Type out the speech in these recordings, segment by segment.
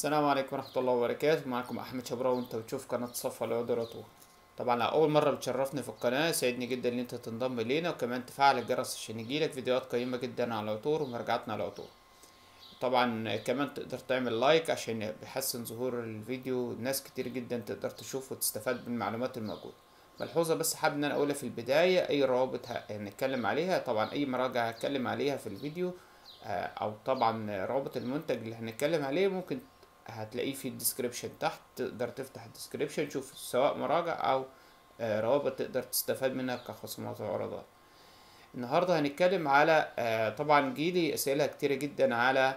السلام عليكم ورحمة الله وبركاته معكم أحمد شبراوي وأنت بتشوف قناة صفا العود رطوة طبعا أول مرة بتشرفني في القناة سعدني جدا إن أنت تنضم لينا وكمان تفعل الجرس عشان يجيلك فيديوهات قيمة جدا على العطور ومراجعتنا على العطور طبعا كمان تقدر تعمل لايك عشان بيحسن ظهور الفيديو ناس كتير جدا تقدر تشوف وتستفاد من المعلومات الموجودة ملحوظة بس حابب إن أنا أقولها في البداية أي روابط هنتكلم عليها طبعا أي مراجعة هتكلم عليها في الفيديو آه، او طبعا رابط المنتج اللي هنتكلم عليه ممكن هتلاقيه في الديسكريبشن تحت تقدر تفتح الديسكريبشن تشوف سواء مراجع او آه، روابط تقدر تستفاد منها كخصومات وعروضات النهارده هنتكلم على آه، طبعا جيلي اسئله كتيره جدا على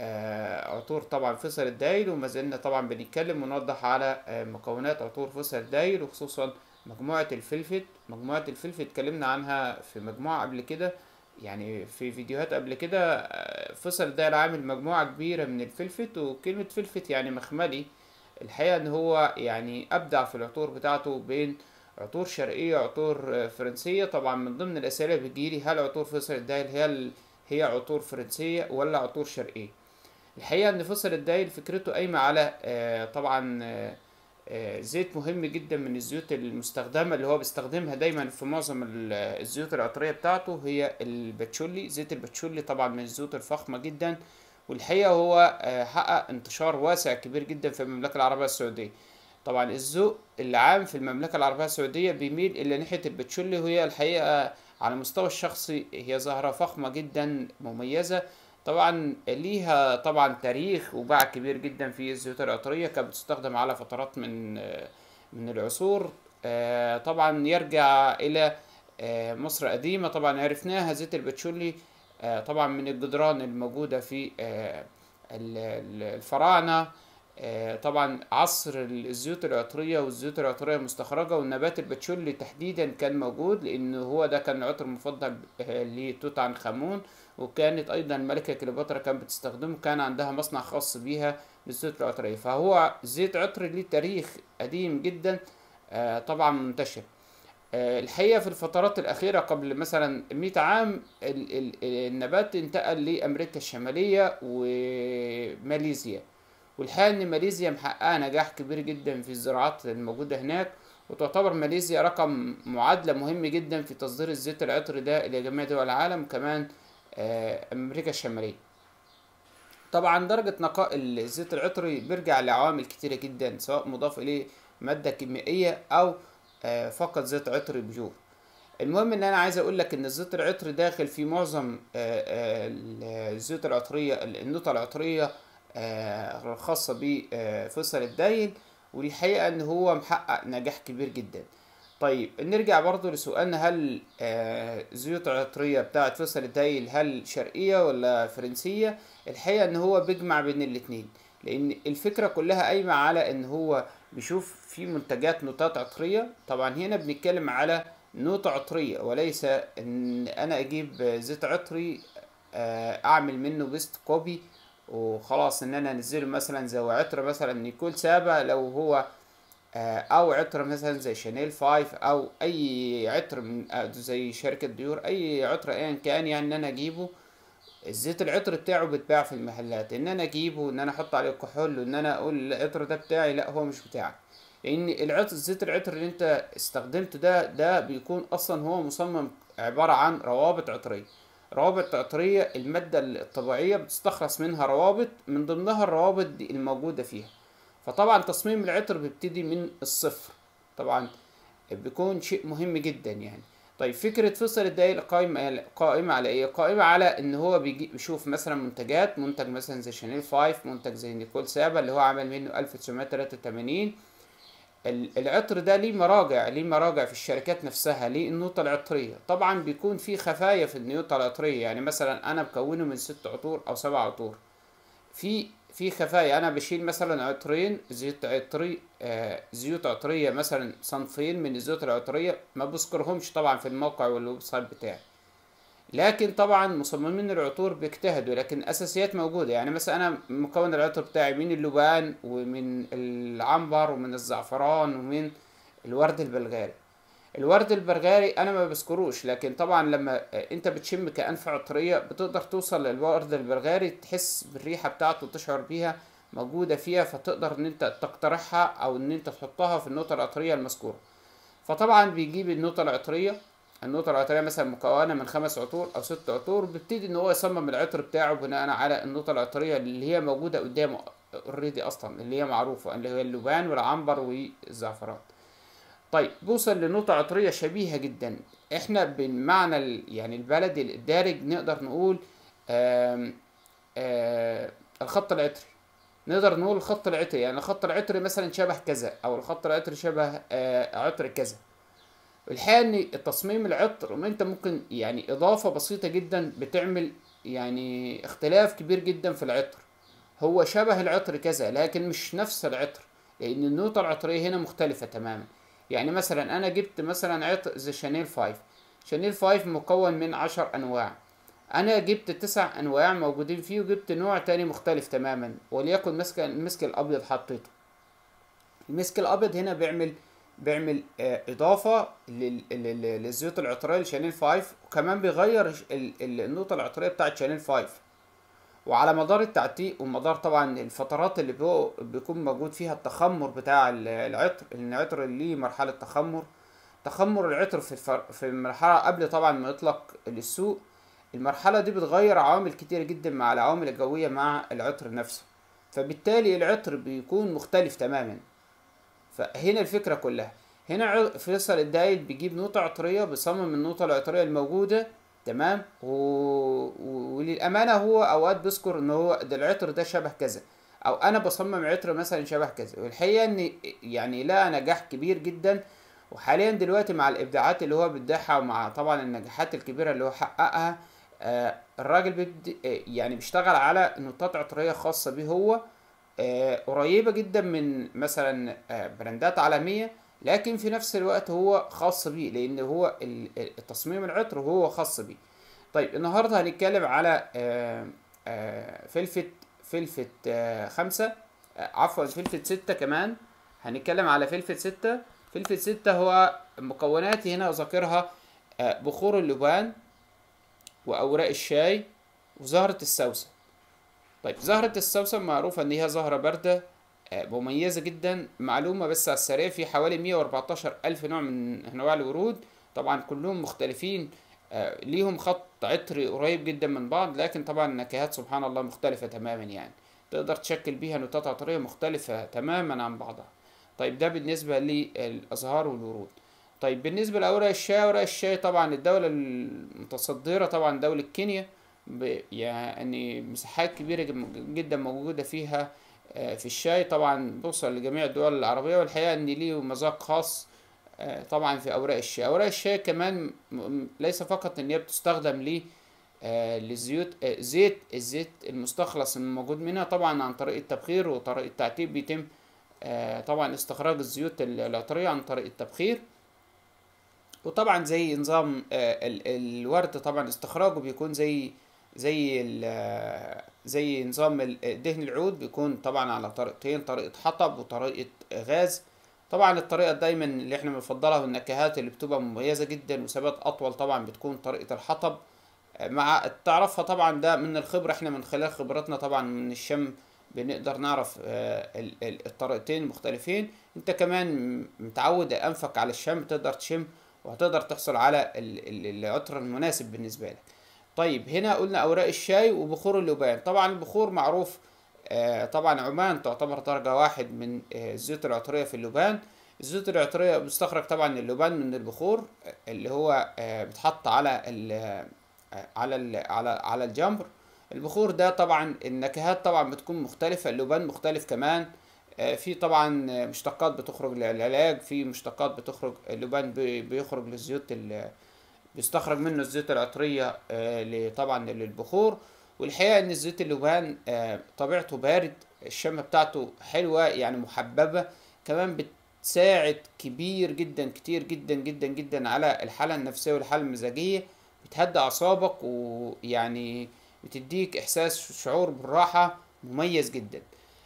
آه، عطور طبعا فصل الدايل وما زلنا طبعا بنتكلم ونوضح على مكونات عطور فصل الدايل وخصوصا مجموعه الفلفت مجموعه الفلفت اتكلمنا عنها في مجموعه قبل كده يعني في فيديوهات قبل كده آه، فصل ده عامل مجموعة كبيرة من الفلفت وكلمة فلفت يعني مخملي الحقيقة ان هو يعني ابدع في العطور بتاعته بين عطور شرقية عطور آه، فرنسية طبعا من ضمن الاسئلة بتجيلي هل عطور فصل الدايل هي هي عطور فرنسية ولا عطور شرقية الحقيقة ان فصل الدايل فكرته قايمة على آه، طبعا زيت مهم جدا من الزيوت المستخدمه اللي هو بيستخدمها دايما في معظم الزيوت العطريه بتاعته هي الباتشولي زيت الباتشولي طبعا من الزيوت الفخمه جدا والحقيقه هو آه، حقق انتشار واسع كبير جدا في المملكه العربيه السعوديه طبعا الذوق العام في المملكه العربيه السعوديه بيميل الى ناحيه الباتشولي وهي الحقيقه على المستوى الشخصي هي زهره فخمه جدا مميزه طبعا ليها طبعا تاريخ وباع كبير جدا في الزيوت العطرية كانت بتستخدم على فترات من من العصور آه، طبعا يرجع إلى آه، مصر قديمة طبعا عرفناها زيت البتشولي آه، طبعا من الجدران الموجودة في الفراعنة آه، طبعا عصر الزيوت العطرية والزيوت العطرية المستخرجة والنبات البتشولي تحديدا كان موجود لأن هو ده كان العطر المفضل آه، لتوت عنخ آمون وكانت أيضا الملكة كليوباترا كانت بتستخدمه كان عندها مصنع خاص بيها للزيوت العطرية فهو زيت عطر ليه تاريخ قديم جدا آه، طبعا منتشر الحقيقة في الفترات الأخيرة قبل مثلا 100 عام النبات انتقل لأمريكا الشمالية وماليزيا والحقيقة إن ماليزيا محققة نجاح كبير جدا في الزراعات الموجودة هناك وتعتبر ماليزيا رقم معادلة مهم جدا في تصدير الزيت العطر ده إلى جميع دول العالم كمان آه، أمريكا الشمالية طبعا درجة نقاء الزيت العطري بيرجع لعوامل كتيرة جدا سواء مضاف إليه مادة كيميائية أو آه، فقط زيت عطري بيور المهم ان انا عايز اقول لك ان الزيت العطري داخل في معظم آه، الزيوت العطريه النوتة العطريه الخاصة آه، بفيصل آه، الدين ودي حقيقة ان هو محقق نجاح كبير جدا طيب نرجع برضو لسؤالنا هل زيوت آه، العطرية بتاعت فيصل الدين هل شرقية ولا فرنسية الحقيقة ان هو بيجمع بين الاتنين لان الفكرة كلها قايمة على ان هو بيشوف في منتجات نوتات عطرية طبعا هنا بنتكلم على نوتة عطرية وليس ان انا اجيب زيت عطري اعمل منه بيست كوبي وخلاص ان انا انزله مثلا زي عطر مثلا نيكول سابا لو هو آه، او عطر مثلا زي شانيل فايف او اي عطر من آه، زي شركة ديور اي عطر ايا كان يعني ان انا اجيبه الزيت العطر بتاعه بيتباع في المحلات ان انا اجيبه ان انا احط عليه كحول وان انا اقول العطر ده بتاعي لا هو مش بتاعك لان العطر زيت العطر اللي انت استخدمته ده ده بيكون اصلا هو مصمم عبارة عن روابط عطرية روابط عطرية المادة الطبيعية بتستخلص منها روابط من ضمنها الروابط دي الموجودة فيها فطبعا تصميم العطر بيبتدي من الصفر طبعا بيكون شيء مهم جدا يعني طيب فكرة فصل الدائرة قائمة قائمة على ايه؟ قائمة على ان هو بيجي بيشوف مثلا منتجات منتج مثلا زي شانيل فايف منتج زي نيكول سابا اللي هو عمل منه 1983 العطر ده ليه مراجع ليه مراجع في الشركات نفسها ليه النوتة العطرية طبعا بيكون في خفايا في النيوتة العطرية يعني مثلا انا بكونه من ست عطور او سبع عطور في في خفايا انا بشيل مثلا عطرين زيت عطري آه زيوت عطرية مثلا صنفين من الزيوت العطرية ما بذكرهمش طبعا في الموقع والويب سايت بتاعي لكن طبعا مصممين العطور بيجتهدوا لكن اساسيات موجوده يعني مثلا انا مكون العطر بتاعي من اللبان ومن العنبر ومن الزعفران ومن الورد البلغاري الورد البلغاري انا ما بذكروش لكن طبعا لما انت بتشم كانف عطريه بتقدر توصل للورد البلغاري تحس بالريحه بتاعته تشعر بيها موجوده فيها فتقدر ان انت تقترحها او ان انت تحطها في النوتة العطريه المذكوره فطبعا بيجيب النوتة العطريه النقطة العطرية مثلا مكونة من خمس عطور أو ست عطور بيبتدي إن هو يصمم العطر بتاعه بناء على النقطة العطرية اللي هي موجودة قدامه اوريدي أصلا اللي هي معروفة اللي هي اللبان والعنبر والزعفران. طيب بوصل لنقطة عطرية شبيهة جدا احنا بالمعنى يعني البلدي الدارج نقدر نقول آم آم الخط العطري نقدر نقول الخط العطري يعني الخط العطري مثلا شبه كذا او الخط العطري شبه آه، عطر كذا الحقيقه ان التصميم العطر ما انت ممكن يعني اضافه بسيطه جدا بتعمل يعني اختلاف كبير جدا في العطر هو شبه العطر كذا لكن مش نفس العطر لان النوتة العطرية هنا مختلفة تماما يعني مثلا انا جبت مثلا عطر زي شانيل فايف شانيل فايف مكون من عشر انواع انا جبت تسع انواع موجودين فيه وجبت نوع تاني مختلف تماما وليكن مسك المسك الابيض حطيته المسك الابيض هنا بيعمل بيعمل آه، اضافه للزيوت العطريه لشانيل 5 وكمان بيغير النقطه العطريه بتاعه شانيل 5 وعلى مدار التعتيق ومدار طبعا الفترات اللي بيكون موجود فيها التخمر بتاع العطر لان العطر ليه مرحله تخمر تخمر العطر في في المرحله قبل طبعا ما يطلق للسوق المرحله دي بتغير عوامل كتيره جدا مع العوامل الجويه مع العطر نفسه فبالتالي العطر بيكون مختلف تماما فهنا الفكرة كلها هنا فيصل الدايل بيجيب نقطة عطرية بيصمم النقطة العطرية الموجودة تمام و... وللأمانة هو أوقات بيذكر إن هو ده العطر ده شبه كذا أو أنا بصمم عطر مثلا شبه كذا والحقيقة إن يعني لقى نجاح كبير جدا وحاليا دلوقتي مع الإبداعات اللي هو بيبدعها ومع طبعا النجاحات الكبيرة اللي هو حققها آه الراجل بيبدي آه، يعني بيشتغل على نقطات عطرية خاصة بيه هو آه، قريبه جدا من مثلا آه، براندات عالميه لكن في نفس الوقت هو خاص بيه لان هو التصميم العطر هو خاص بيه طيب النهارده هنتكلم على آه، فلفت فلفت خمسة عفوا فلفت ستة كمان هنتكلم على فلفت ستة فلفت ستة هو مكوناتي هنا أذكرها بخور اللبان وأوراق الشاي وزهرة السوسة طيب زهرة السوسن معروفة إن هي زهرة باردة آه، مميزة جدا معلومة بس على السريع في حوالي 114 ألف نوع من أنواع الورود طبعا كلهم مختلفين آه، ليهم خط عطري قريب جدا من بعض لكن طبعا النكهات سبحان الله مختلفة تماما يعني تقدر تشكل بيها نوتات عطرية مختلفة تماما عن بعضها طيب ده بالنسبة للأزهار والورود طيب بالنسبة لأوراق الشاي أوراق الشاي طبعا الدولة المتصدرة طبعا دولة كينيا يعني مساحات كبيرة جدا موجودة فيها آه، في الشاي طبعا بوصل لجميع الدول العربية والحقيقة ان ليه مذاق خاص آه، طبعا في اوراق الشاي اوراق الشاي كمان ليس فقط ان هي بتستخدم ليه آه، للزيوت زيت الزيت المستخلص الموجود منها طبعا عن طريق التبخير وطريقة التعتيب بيتم طبعا استخراج الزيوت العطرية عن طريق التبخير وطبعا زي نظام الورد طبعا استخراجه بيكون زي زي زي نظام دهن العود بيكون طبعا على طريقتين طريقة حطب وطريقة غاز طبعا الطريقة دايما اللي احنا بنفضلها والنكهات اللي بتبقى مميزة جدا وثبات أطول طبعا بتكون طريقة الحطب مع تعرفها طبعا ده من الخبرة احنا من خلال خبرتنا طبعا من الشم بنقدر نعرف آه، الطريقتين المختلفين انت كمان متعود انفك على الشم تقدر تشم وهتقدر تحصل على العطر المناسب بالنسبة لك طيب هنا قلنا اوراق الشاي وبخور اللبان طبعا البخور معروف آه، طبعا عمان تعتبر درجة واحد من آه، الزيوت العطرية في اللبان الزيوت العطرية مستخرج طبعا اللبان من البخور اللي هو آه، بيتحط على الـ على الـ على على الجمر البخور ده طبعا النكهات طبعا بتكون مختلفة اللبان مختلف كمان في طبعا مشتقات بتخرج للعلاج في مشتقات بتخرج اللبان بيخرج للزيوت يستخرج منه الزيت العطرية آه، طبعا للبخور والحقيقة إن زيت اللبان آه، طبيعته بارد الشمة بتاعته حلوة يعني محببة كمان بتساعد كبير جدا كتير جدا جدا جدا على الحالة النفسية والحالة المزاجية بتهدى أعصابك ويعني بتديك إحساس شعور بالراحة مميز جدا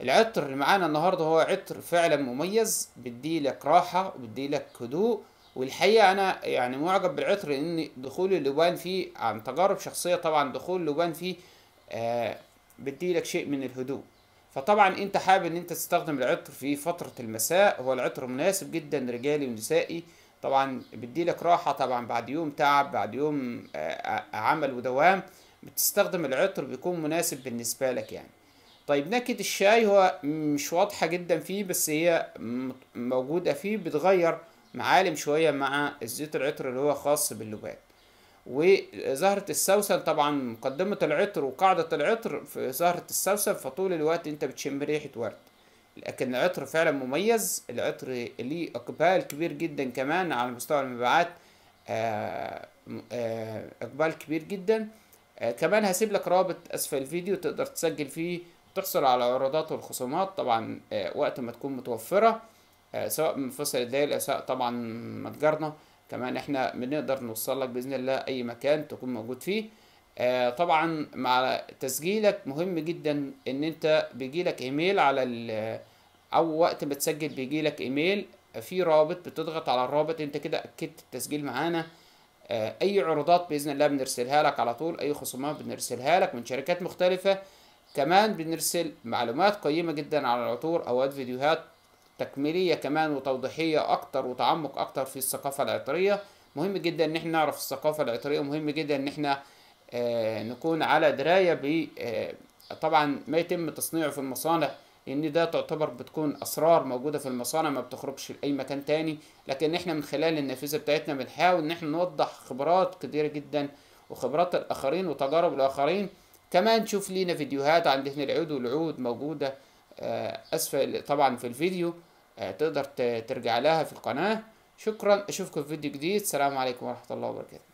العطر اللي معانا النهاردة هو عطر فعلا مميز بيديلك راحة وبيديلك هدوء والحقيقه انا يعني معجب بالعطر لان دخول اللبان فيه عن تجارب شخصيه طبعا دخول اللبان فيه آه بيديلك شيء من الهدوء فطبعا انت حابب ان انت تستخدم العطر في فتره المساء هو العطر مناسب جدا رجالي ونسائي طبعا بيديلك راحه طبعا بعد يوم تعب بعد يوم آه،, آه عمل ودوام بتستخدم العطر بيكون مناسب بالنسبه لك يعني طيب نكهة الشاي هو مش واضحة جدا فيه بس هي موجودة فيه بتغير معالم شويه مع الزيت العطر اللي هو خاص باللبان وزهرة السوسن طبعا مقدمة العطر وقاعدة العطر في زهرة السوسن فطول الوقت انت بتشم ريحة ورد لكن العطر فعلا مميز العطر ليه اقبال كبير جدا كمان على مستوى المبيعات آه، آه، اقبال كبير جدا آه، كمان هسيب لك رابط اسفل الفيديو تقدر تسجل فيه تحصل على عروضات والخصومات طبعا وقت ما تكون متوفره آه، سواء من فصل الدايل أو آه، سواء طبعا متجرنا كمان احنا بنقدر نوصل لك باذن الله اي مكان تكون موجود فيه آه طبعا مع تسجيلك مهم جدا ان انت بيجيلك ايميل على آه، او وقت ما تسجل بيجيلك ايميل في رابط بتضغط على الرابط انت كده اكدت التسجيل معانا آه اي عروضات باذن الله بنرسلها لك على طول اي خصومات بنرسلها لك من شركات مختلفه كمان بنرسل معلومات قيمه جدا على العطور اوقات فيديوهات تكميلية كمان وتوضيحية أكتر وتعمق أكتر في الثقافة العطرية مهم جدا إن احنا نعرف الثقافة العطرية مهم جدا إن احنا آه نكون على دراية ب آه طبعا ما يتم تصنيعه في المصانع لأن ده تعتبر بتكون أسرار موجودة في المصانع ما بتخرجش لأي مكان تاني لكن احنا من خلال النافذة بتاعتنا بنحاول إن احنا نوضح خبرات كتيرة جدا وخبرات الآخرين وتجارب الآخرين كمان شوف لينا فيديوهات عن دهن العود والعود موجودة آه، اسفل طبعا في الفيديو آه، تقدر ترجع لها في القناه شكرا اشوفكم في فيديو جديد سلام عليكم ورحمه الله وبركاته